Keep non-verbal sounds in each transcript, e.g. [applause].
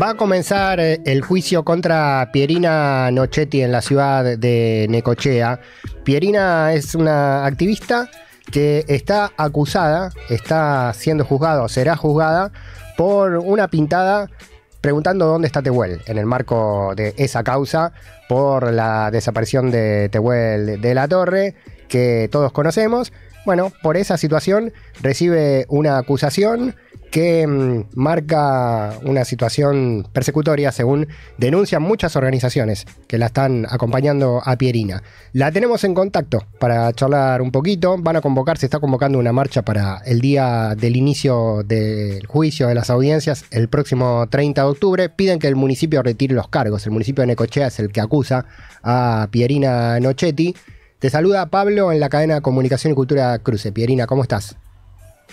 Va a comenzar eh, el juicio contra Pierina Nochetti en la ciudad de Necochea. Pierina es una activista que está acusada, está siendo juzgada o será juzgada por una pintada preguntando dónde está Tehuel en el marco de esa causa por la desaparición de Tehuel de la Torre que todos conocemos. Bueno, por esa situación recibe una acusación que mm, marca una situación persecutoria según denuncian muchas organizaciones que la están acompañando a Pierina. La tenemos en contacto para charlar un poquito, van a convocar, se está convocando una marcha para el día del inicio del juicio de las audiencias el próximo 30 de octubre, piden que el municipio retire los cargos, el municipio de Necochea es el que acusa a Pierina Nochetti. Te saluda Pablo en la cadena de Comunicación y Cultura Cruce. Pierina, ¿cómo estás?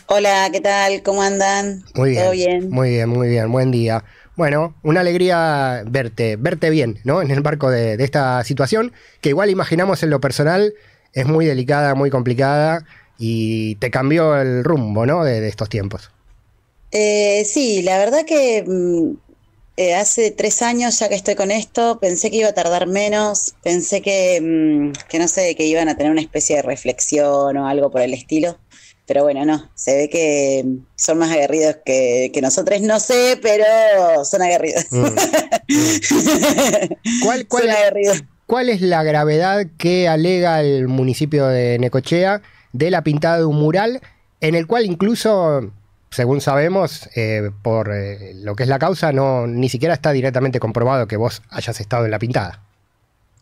Hola, ¿qué tal? ¿Cómo andan? Muy bien, Muy bien, muy bien. Buen día. Bueno, una alegría verte, verte bien, ¿no? En el marco de, esta situación, que igual imaginamos en lo personal, es muy delicada, muy complicada y te cambió el rumbo, ¿no? De, estos tiempos. Eh, sí, la verdad que mm, eh, hace tres años ya que estoy con esto, pensé que iba a tardar menos, pensé que, mm, que no sé, que iban a tener una especie de reflexión o algo por el estilo. Pero bueno, no, se ve que mm, son más aguerridos que, nosotros, no sé, pero son aguerridos. Mm, [laughs] ¿Cuál, cuál, es la gravedad que alega el municipio de Necochea de la pintada de un mural en el cual incluso según sabemos, eh, por eh, lo que es la causa, no, ni siquiera está directamente comprobado que vos hayas estado en la pintada.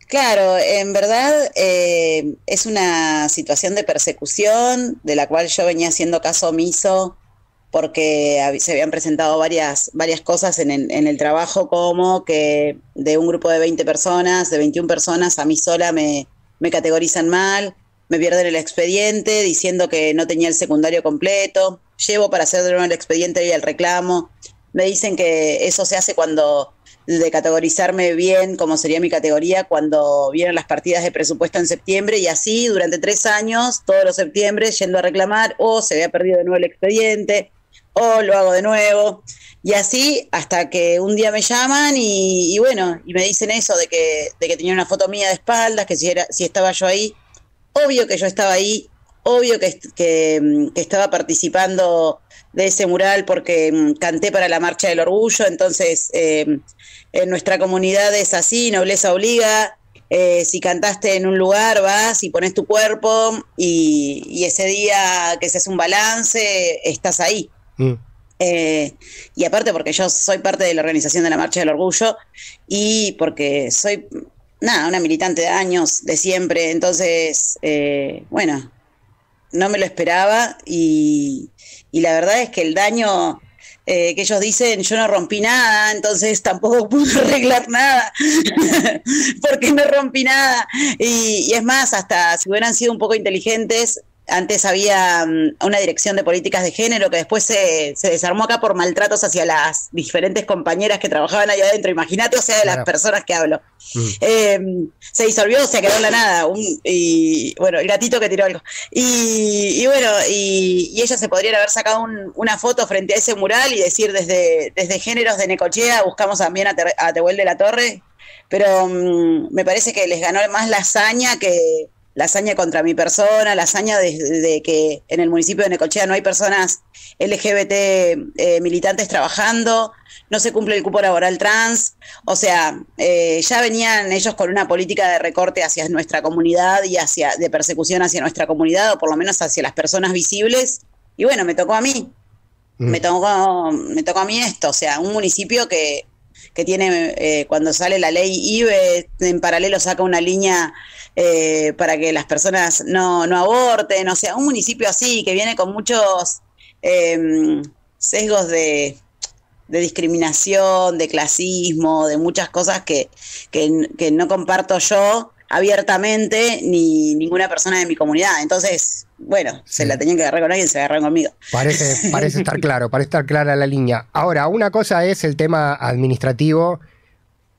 Claro, en verdad eh, es una situación de persecución de la cual yo venía haciendo caso omiso porque se habían presentado varias, varias cosas en el, trabajo, como que de un grupo de 20 personas, de 21 personas, a mí sola me, me categorizan mal, me pierden el expediente diciendo que no tenía el secundario completo, llevo para hacer el expediente y el reclamo, me dicen que eso se hace cuando de categorizarme bien como sería mi categoría cuando vienen las partidas de presupuesto en septiembre y así durante tres años, todos los septiembre, yendo a reclamar o se había perdido de nuevo el expediente o lo hago de nuevo y así hasta que un día me llaman y, y bueno, y me dicen eso de que, de que tenía una foto mía de espaldas, que si, era, si estaba yo ahí, obvio que yo estaba ahí Obvio mm, que, estaba participando de ese mural porque mm, canté para la Marcha del Orgullo, entonces em, en nuestra comunidad es así, nobleza obliga, eh, si cantaste en un lugar vas y pones tu cuerpo y, ese día que se hace un balance, estás ahí. Mm. Eh, y aparte porque yo soy parte de la organización de la Marcha del Orgullo y porque soy, nada, una militante de años, de siempre, entonces, eh, bueno, no me lo esperaba y, y la verdad es que el daño eh, que ellos dicen, yo no rompí nada, entonces tampoco [laughs] pude arreglar nada, [laughs] porque no rompí nada. Y, y, es más, hasta si hubieran sido un poco inteligentes, antes había mm, una dirección de políticas de género que después se, desarmó acá por maltratos hacia las diferentes compañeras que trabajaban allá adentro. Imagínate, o sea, de las personas que hablo. Mm. Eh, se disolvió, sea, quedó en la nada. y bueno, el gatito que tiró algo. Y, bueno, y, ellas se podrían haber sacado una foto frente a ese mural y decir desde, desde géneros de Necochea buscamos también a, Te, de la Torre. Pero mm, me parece que les ganó más la hazaña que, la hazaña contra mi persona, la hazaña de que en el municipio de Necochea no hay personas LGBT eh, militantes trabajando, no se cumple el cupo laboral trans, o sea, eh, ya venían ellos con una política de recorte hacia nuestra comunidad y hacia de persecución hacia nuestra comunidad o por lo menos hacia las personas visibles y bueno, me tocó a mí. Mm. Me tocó me tocó a mí esto, o sea, un municipio que tiene, eh, cuando sale la ley IBE, en paralelo saca una línea eh, para que las personas no, aborten, o sea, un municipio así que viene con muchos em, sesgos de, discriminación, de clasismo, de muchas cosas que, que, no comparto yo abiertamente ni ninguna persona de mi comunidad. Entonces, bueno, se la tenían que agarrar con alguien, se agarraron conmigo. Parece, parece estar claro, parece estar clara la línea. Ahora, una cosa es el tema administrativo,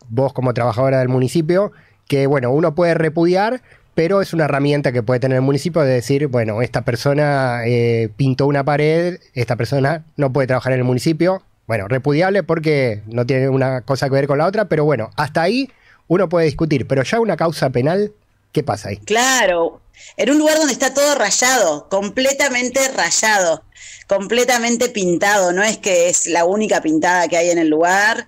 vos como trabajadora del municipio, que, bueno, uno puede repudiar, pero es una herramienta que puede tener el municipio de decir, bueno, esta persona eh, pintó una pared, esta persona no puede trabajar en el municipio. Bueno, repudiable porque no tiene una cosa que ver con la otra, pero bueno, hasta ahí uno puede discutir, pero ya una causa penal, ¿qué pasa ahí? Claro, en un lugar donde está todo rayado, completamente rayado, completamente pintado, no es que es la única pintada que hay en el lugar.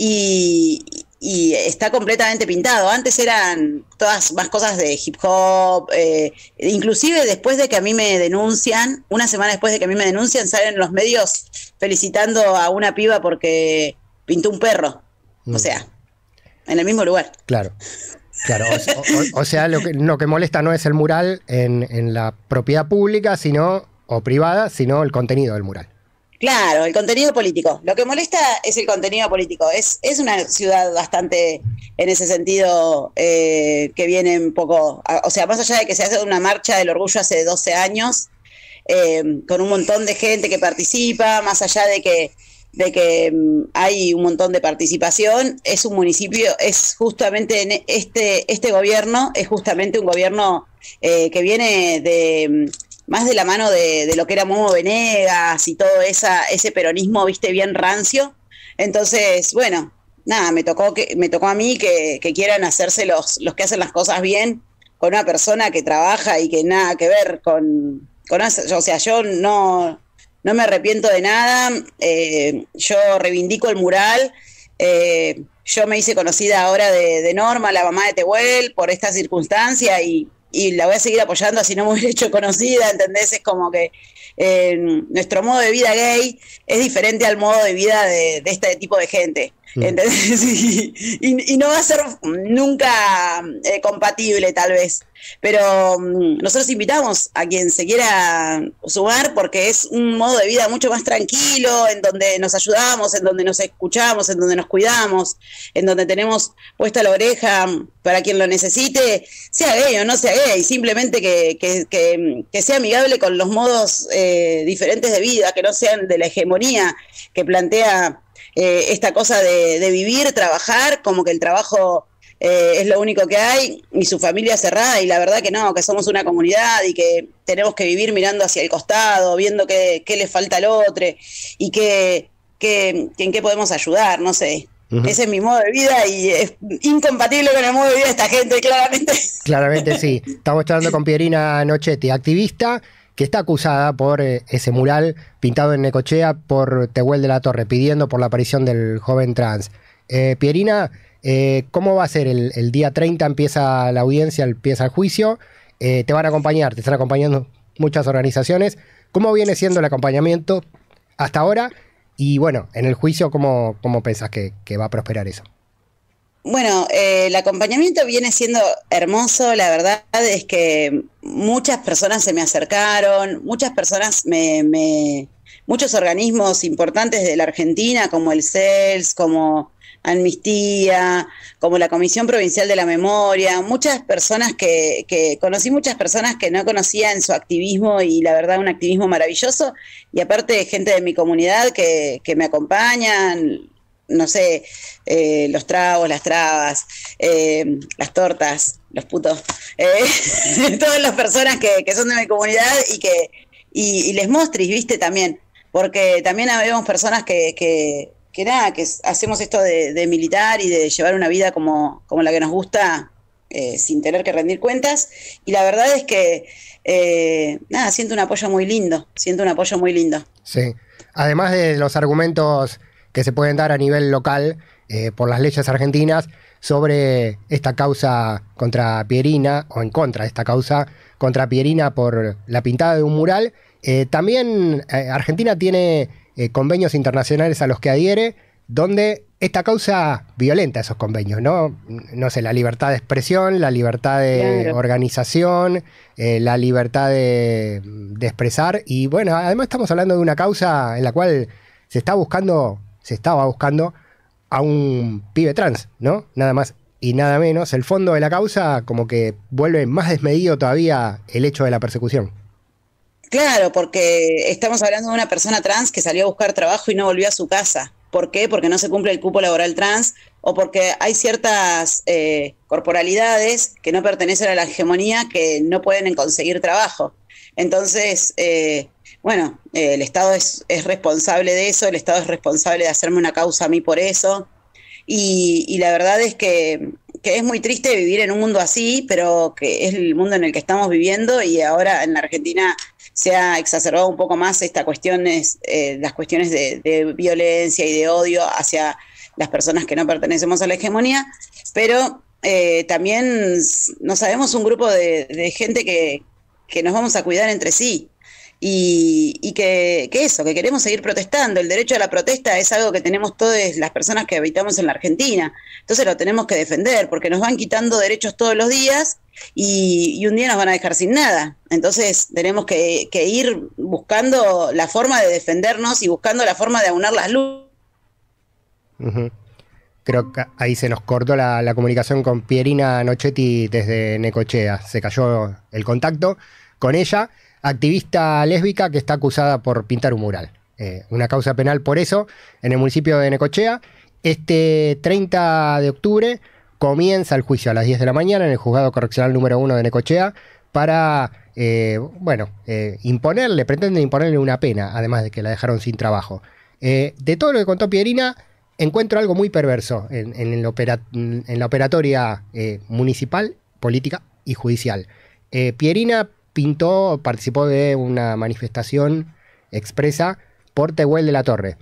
Y, y está completamente pintado. Antes eran todas más cosas de hip hop, eh, inclusive después de que a mí me denuncian, una semana después de que a mí me denuncian, salen los medios felicitando a una piba porque pintó un perro. O mm. sea, en el mismo lugar. Claro. Claro, o, sea, lo que, que, molesta no es el mural en, en la propiedad pública, sino, o privada, sino el contenido del mural. Claro, el contenido político. Lo que molesta es el contenido político. Es, es una ciudad bastante, en ese sentido, eh, que viene un poco, o sea, más allá de que se hace una marcha del orgullo hace 12 años, eh, con un montón de gente que participa, más allá de que, de que mm, hay un montón de participación, es un municipio, es justamente este, este gobierno, es justamente un gobierno eh, que viene de mm, más de la mano de, lo que era Momo Venegas y todo ese peronismo, viste, bien rancio. Entonces, bueno, nada, me tocó, que, me tocó a mí que, quieran hacerse los, los que hacen las cosas bien con una persona que trabaja y que nada que ver con, O sea, yo no, no me arrepiento de nada, eh, yo reivindico el mural. Eh, yo me hice conocida ahora de, de, Norma, la mamá de Tehuel, por esta circunstancia y, y la voy a seguir apoyando así no me hubiera [laughs] hecho conocida, ¿entendés? Es como que eh, nuestro modo de vida gay es diferente al modo de vida de este tipo de gente. Mm. [laughs] y, no va a ser nunca eh, compatible tal vez. Pero mm, nosotros invitamos a quien se quiera sumar porque es un modo de vida mucho más tranquilo, en donde nos ayudamos, en donde nos escuchamos, en donde nos cuidamos, en donde tenemos puesta la oreja para quien lo necesite, sea gay o no sea gay, simplemente que, sea amigable con los modos eh, diferentes de vida, que no sean de la hegemonía que plantea eh, esta cosa de, vivir, trabajar, como que el trabajo eh, es lo único que hay y su familia cerrada y la verdad que no, que somos una comunidad y que tenemos que vivir mirando hacia el costado, viendo qué, le falta al otro y que, en qué podemos ayudar, no sé. Ese es mi modo de vida y es incompatible con el modo de vida de esta gente, claramente. Claramente, sí. Estamos charlando con Pierina Nochetti, activista que está acusada por eh, ese mural pintado en Necochea por Tehuel de la Torre, pidiendo por la aparición del joven trans. Eh, Pierina, eh, ¿cómo va a ser? El, día 30 empieza la audiencia, empieza el juicio. te van a acompañar, te están acompañando muchas organizaciones. ¿Cómo viene siendo el acompañamiento hasta ahora? Y bueno, en el juicio, ¿cómo, cómo pensás que va a prosperar eso? Bueno, eh, el acompañamiento viene siendo hermoso, la verdad es que muchas personas se me acercaron, muchas personas me, muchos organismos importantes de la Argentina, como el CELS, como Amnistía, como la Comisión Provincial de la Memoria, muchas personas que, conocí, muchas personas que no conocía en su activismo y la verdad un activismo maravilloso y aparte gente de mi comunidad que, que me acompañan, no sé, eh, los tragos, las trabas, eh, las tortas, los putos, eh, [laughs] todas las personas que, son de mi comunidad y que y, les mostres, viste, también, porque también vemos personas que, que, que nada, que hacemos esto de, militar y de llevar una vida como, como la que nos gusta. sin tener que rendir cuentas y la verdad es que nada siento un apoyo muy lindo siento un apoyo muy lindo sí además de los argumentos que se pueden dar a nivel local eh, por las leyes argentinas sobre esta causa contra Pierina o en contra de esta causa contra Pierina por la pintada de un mural. Eh, también eh, Argentina tiene convenios internacionales a los que adhiere donde esta causa violenta esos convenios, ¿no? No sé, la libertad de expresión, la libertad de organización, la libertad de, expresar. Y bueno, además estamos hablando de una causa en la cual se está buscando se estaba buscando a un pibe trans, ¿no? Nada más y nada menos. El fondo de la causa como que vuelve más desmedido todavía el hecho de la persecución. Claro, porque estamos hablando de una persona trans que salió a buscar trabajo y no volvió a su casa. ¿Por qué? Porque no se cumple el cupo laboral trans o porque hay ciertas eh, corporalidades que no pertenecen a la hegemonía que no pueden conseguir trabajo. Entonces, eh, bueno, eh, el Estado es, responsable de eso, el Estado es responsable de hacerme una causa a mí por eso. Y, la verdad es que, es muy triste vivir en un mundo así, pero que es el mundo en el que estamos viviendo y ahora en la Argentina se ha exacerbado un poco más estas cuestiones, eh, las cuestiones de, violencia y de odio hacia las personas que no pertenecemos a la hegemonía, pero eh, también no sabemos un grupo de, gente que, que, nos vamos a cuidar entre sí y, que, eso, que queremos seguir protestando. El derecho a la protesta es algo que tenemos todas las personas que habitamos en la Argentina. Entonces lo tenemos que defender porque nos van quitando derechos todos los días y, un día nos van a dejar sin nada. Entonces tenemos que, ir buscando la forma de defendernos y buscando la forma de aunar las luces. Creo que ahí se nos cortó la, la comunicación con Pierina Nochetti desde Necochea. Se cayó el contacto con ella activista lésbica que está acusada por pintar un mural. Eh, una causa penal por eso en el municipio de Necochea. Este 30 de octubre comienza el juicio a las 10 de la mañana en el juzgado correccional número 1 de Necochea para, eh, bueno, eh, imponerle, pretende imponerle una pena, además de que la dejaron sin trabajo. de todo lo que contó Pierina, encuentro algo muy perverso en, en, en la operatoria municipal, política y judicial. Pierina pintó, participó de una manifestación expresa por Tehuel de la Torre.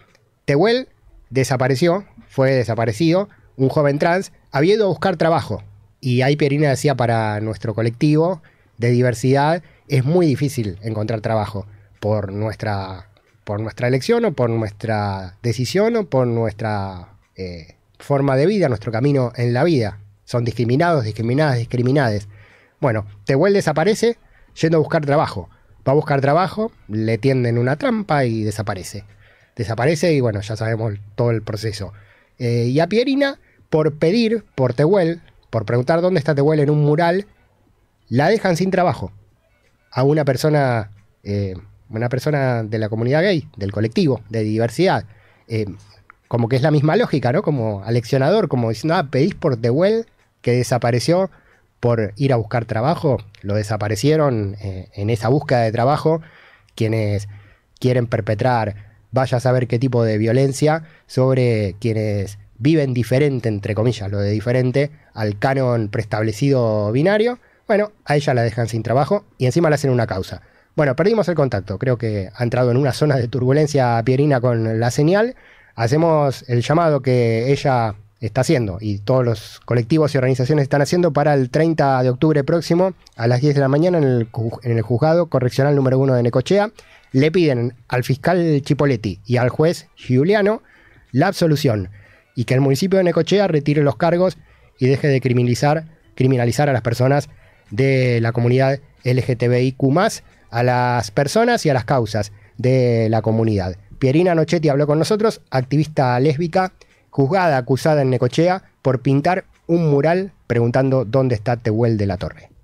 Tehuel desapareció, fue desaparecido, un joven trans, había ido a buscar trabajo. Y ahí Pierina decía para nuestro colectivo de diversidad, es muy difícil encontrar trabajo por nuestra, por nuestra elección o por nuestra decisión o por nuestra eh, forma de vida, nuestro camino en la vida. Son discriminados, discriminadas, discriminadas. Bueno, Tehuel desaparece, yendo a buscar trabajo. Va a buscar trabajo, le tienden una trampa y desaparece. Desaparece y bueno, ya sabemos todo el proceso. Eh, y a Pierina, por pedir por Tehuel, por preguntar dónde está Tehuel en un mural, la dejan sin trabajo. A una persona, eh, una persona de la comunidad gay, del colectivo, de diversidad. Eh, como que es la misma lógica, ¿no? Como aleccionador, como diciendo, ah, pedís por Tehuel que desapareció por ir a buscar trabajo, lo desaparecieron eh, en esa búsqueda de trabajo, quienes quieren perpetrar, vaya a saber qué tipo de violencia, sobre quienes viven diferente, entre comillas, lo de diferente al canon preestablecido binario, bueno, a ella la dejan sin trabajo y encima le hacen una causa. Bueno, perdimos el contacto, creo que ha entrado en una zona de turbulencia Pierina con la señal, hacemos el llamado que ella está haciendo y todos los colectivos y organizaciones están haciendo para el 30 de octubre próximo a las 10 de la mañana en el, juzgado correccional número 1 de Necochea, le piden al fiscal Chipoletti y al juez Giuliano la absolución y que el municipio de Necochea retire los cargos y deje de criminalizar, criminalizar a las personas de la comunidad LGTBIQ, a las personas y a las causas de la comunidad. Pierina Nochetti habló con nosotros, activista lésbica juzgada acusada en Necochea por pintar un mural preguntando dónde está Tehuel de la Torre.